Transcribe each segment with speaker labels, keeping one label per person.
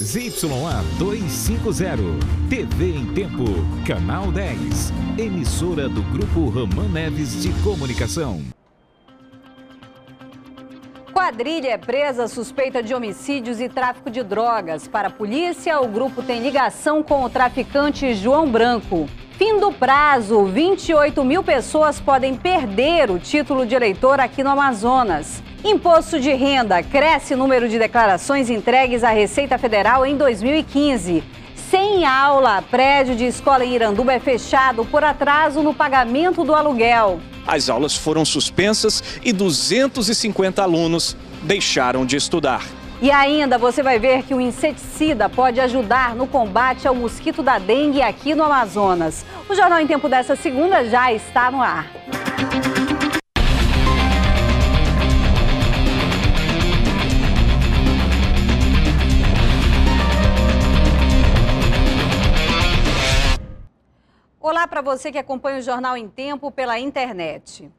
Speaker 1: ZYA 250. TV em Tempo. Canal 10. Emissora do Grupo Raman Neves de Comunicação.
Speaker 2: Quadrilha é presa suspeita de homicídios e tráfico de drogas. Para a polícia, o grupo tem ligação com o traficante João Branco. Fim do prazo: 28 mil pessoas podem perder o título de eleitor aqui no Amazonas. Imposto de renda cresce número de declarações entregues à Receita Federal em 2015. Sem aula, prédio de escola em Iranduba é fechado por atraso no pagamento do aluguel. As
Speaker 3: aulas foram suspensas e 250 alunos deixaram de estudar.
Speaker 2: E ainda você vai ver que o inseticida pode ajudar no combate ao mosquito da dengue aqui no Amazonas. O Jornal em Tempo dessa segunda já está no ar. Olá para você que acompanha o Jornal em Tempo pela internet.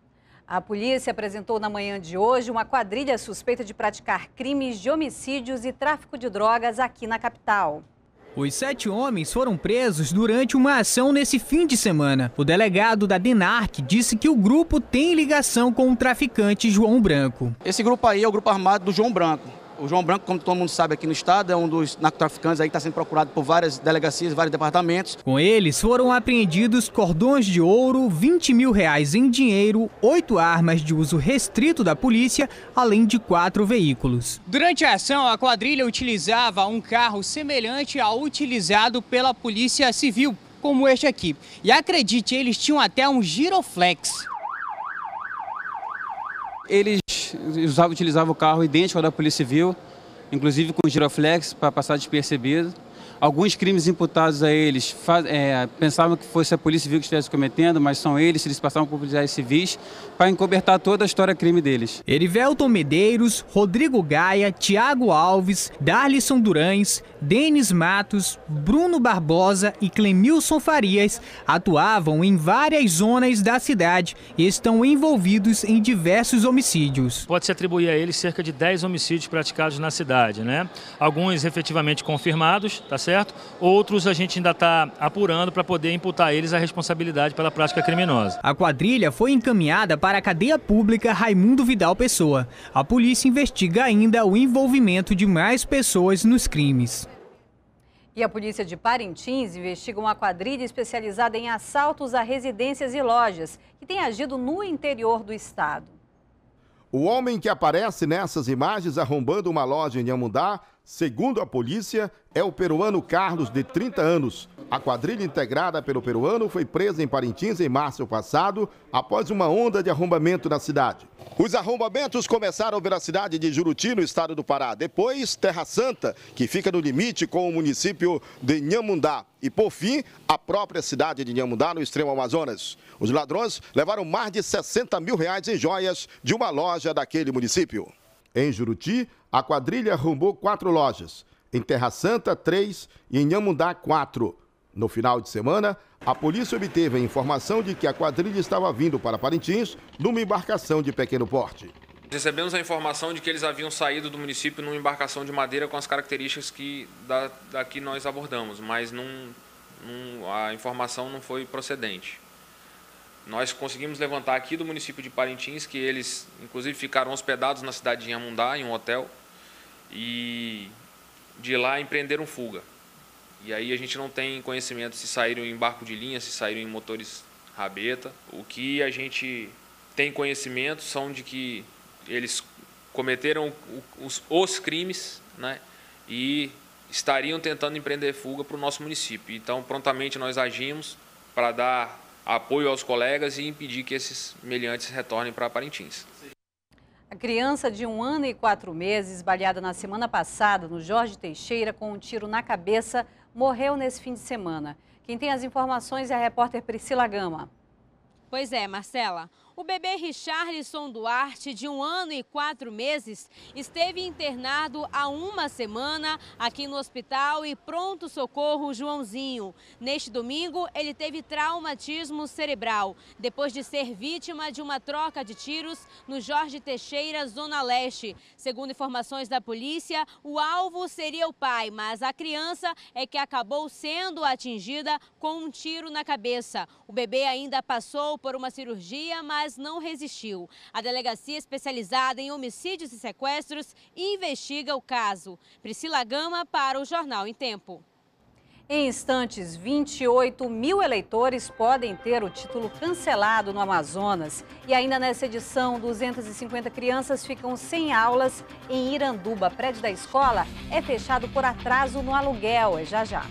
Speaker 2: A polícia apresentou na manhã de hoje uma quadrilha suspeita de praticar crimes de homicídios e tráfico de drogas aqui na capital.
Speaker 3: Os sete homens foram presos durante uma ação nesse fim de semana. O delegado da DENARC disse que o grupo tem ligação com o traficante João Branco.
Speaker 1: Esse grupo aí é o grupo armado do João Branco. O João Branco, como todo mundo sabe aqui no estado, é um dos narcotraficantes aí que está sendo procurado por várias delegacias, vários departamentos.
Speaker 3: Com eles foram apreendidos cordões de ouro, 20 mil reais em dinheiro, oito armas de uso restrito da polícia, além de quatro veículos. Durante a ação, a quadrilha utilizava um carro semelhante ao utilizado pela Polícia Civil, como este aqui. E acredite, eles tinham até um giroflex. Eles usava utilizava o carro idêntico ao da Polícia Civil, inclusive com giroflex para passar despercebido. Alguns crimes imputados a eles é, pensavam que fosse a Polícia Civil que estivesse cometendo, mas são eles, eles passavam por policiais civis, para encobertar toda a história crime deles. Erivelton Medeiros, Rodrigo Gaia, Tiago Alves, Darlison Durães, Denis Matos, Bruno Barbosa e Clemilson Farias atuavam em várias zonas da cidade e estão envolvidos em diversos homicídios. Pode-se atribuir a eles cerca de 10 homicídios praticados na cidade, né? Alguns efetivamente confirmados, tá certo? certo? Outros a gente ainda está apurando para poder imputar eles a responsabilidade pela prática criminosa. A quadrilha foi encaminhada para a cadeia pública Raimundo Vidal Pessoa. A polícia investiga ainda o envolvimento de mais pessoas nos crimes.
Speaker 2: E a polícia de Parintins investiga uma quadrilha especializada em assaltos a residências e lojas, que tem agido no interior do estado.
Speaker 1: O homem que aparece nessas imagens arrombando uma loja em Amundá Segundo a polícia, é o peruano Carlos, de 30 anos. A quadrilha integrada pelo peruano foi presa em Parintins em março passado, após uma onda de arrombamento na cidade. Os arrombamentos começaram pela cidade de Juruti, no estado do Pará. Depois, Terra Santa, que fica no limite com o município de Nhamundá. E, por fim, a própria cidade de Nhamundá, no extremo Amazonas. Os ladrões levaram mais de 60 mil reais em joias de uma loja daquele município. Em Juruti, a quadrilha arrombou quatro lojas. Em Terra Santa, três e em Amundá, quatro. No final de semana, a polícia obteve a informação de que a quadrilha estava vindo para Parintins numa embarcação de pequeno porte.
Speaker 4: Recebemos a informação de que eles haviam saído do município numa embarcação de madeira com as características que da, da que nós abordamos, mas não, não, a informação não foi procedente. Nós conseguimos levantar aqui do município de Parintins, que eles, inclusive, ficaram hospedados na cidade de Amundá em um hotel, e de lá empreenderam fuga. E aí a gente não tem conhecimento se saíram em barco de linha, se saíram em motores rabeta. O que a gente tem conhecimento são de que eles cometeram os, os crimes né, e estariam tentando empreender fuga para o nosso município. Então, prontamente nós agimos para dar apoio aos colegas e impedir que esses meliantes retornem para Parintins.
Speaker 2: A criança de um ano e quatro meses, esbaleada na semana passada no Jorge Teixeira com um tiro na cabeça, morreu nesse fim de semana. Quem tem as informações é a repórter Priscila Gama.
Speaker 5: Pois é, Marcela. O bebê Richarlison Duarte, de um ano e quatro meses, esteve internado há uma semana aqui no hospital e pronto-socorro Joãozinho. Neste domingo, ele teve traumatismo cerebral, depois de ser vítima de uma troca de tiros no Jorge Teixeira, Zona Leste. Segundo informações da polícia, o alvo seria o pai, mas a criança é que acabou sendo atingida com um tiro na cabeça. O bebê ainda passou por uma cirurgia, mas mas não resistiu. A delegacia especializada em homicídios e sequestros investiga o caso. Priscila Gama para o Jornal em Tempo.
Speaker 2: Em instantes, 28 mil eleitores podem ter o título cancelado no Amazonas. E ainda nessa edição, 250 crianças ficam sem aulas em Iranduba. Prédio da escola é fechado por atraso no aluguel. É já já.